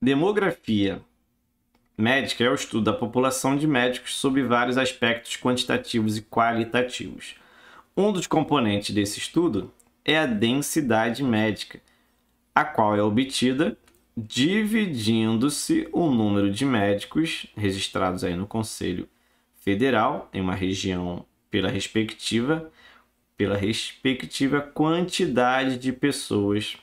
Demografia médica é o estudo da população de médicos sob vários aspectos quantitativos e qualitativos. Um dos componentes desse estudo é a densidade médica, a qual é obtida dividindo-se o número de médicos registrados aí no Conselho Federal em uma região pela respectiva pela respectiva quantidade de pessoas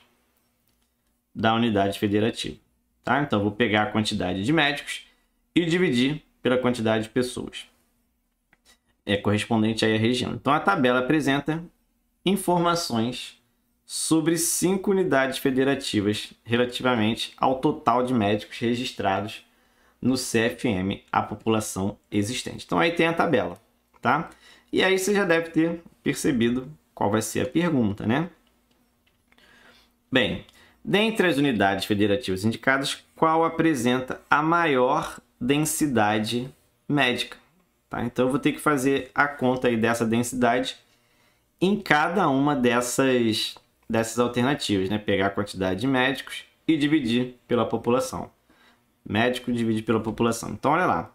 da unidade federativa. Tá? Então, vou pegar a quantidade de médicos e dividir pela quantidade de pessoas. É correspondente aí à região. Então, a tabela apresenta informações sobre cinco unidades federativas relativamente ao total de médicos registrados no CFM à população existente. Então aí tem a tabela, tá? E aí você já deve ter percebido qual vai ser a pergunta, né? Bem, Dentre as unidades federativas indicadas, qual apresenta a maior densidade médica? Tá? Então eu vou ter que fazer a conta aí dessa densidade em cada uma dessas, dessas alternativas, né? pegar a quantidade de médicos e dividir pela população. Médico divide pela população. Então olha lá.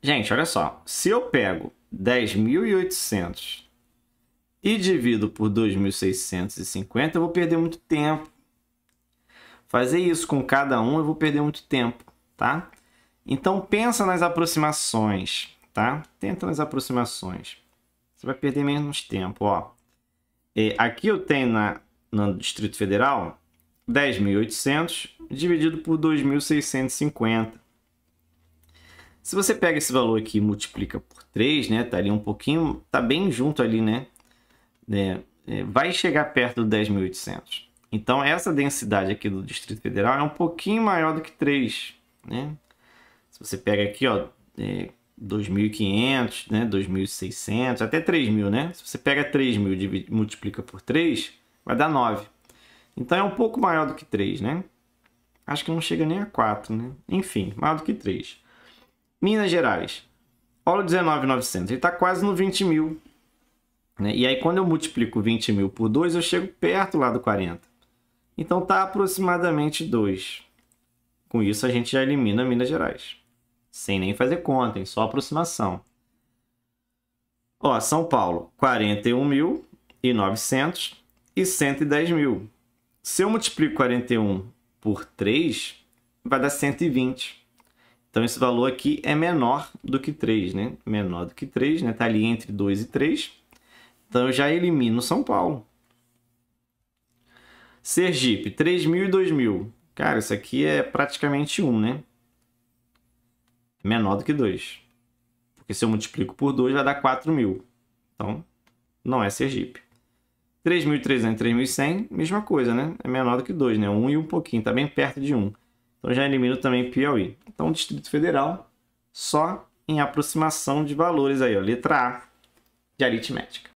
Gente, olha só. Se eu pego 10.800 e divido por 2.650, eu vou perder muito tempo. Fazer isso com cada um, eu vou perder muito tempo, tá? Então, pensa nas aproximações, tá? Tenta nas aproximações. Você vai perder menos tempo, ó. E é, aqui eu tenho na, no Distrito Federal 10.800 dividido por 2.650. Se você pega esse valor aqui e multiplica por 3, né? Tá ali um pouquinho, tá bem junto ali, né? né, é, vai chegar perto do 10.800. Então, essa densidade aqui do Distrito Federal é um pouquinho maior do que 3. Né? Se você pega aqui, ó, é 2.500, né, 2.600, até 3.000, né? Se você pega 3.000 e multiplica por 3, vai dar 9. Então, é um pouco maior do que 3, né? Acho que não chega nem a 4, né? Enfim, maior do que 3. Minas Gerais. Olha o 19.900, ele está quase no 20 mil. Né? E aí, quando eu multiplico 20 mil por 2, eu chego perto lá do 40. Então, está aproximadamente 2. Com isso, a gente já elimina Minas Gerais. Sem nem fazer conta, hein? só aproximação. Ó, São Paulo, 41.900 e 110 mil. Se eu multiplico 41 por 3, vai dar 120. Então, esse valor aqui é menor do que 3, né? Menor do que 3, né? Está ali entre 2 e 3. Então eu já elimino São Paulo. Sergipe, 3.000 e 2.000. Cara, isso aqui é praticamente 1, né? Menor do que 2. Porque se eu multiplico por 2, vai dar 4.000. Então, não é Sergipe. 3.300, e 3.100, mesma coisa, né? É menor do que 2, né? 1 e um pouquinho, tá bem perto de 1. Um. Então já elimino também Piauí. Então, Distrito Federal, só em aproximação de valores aí, ó. Letra A de aritmética.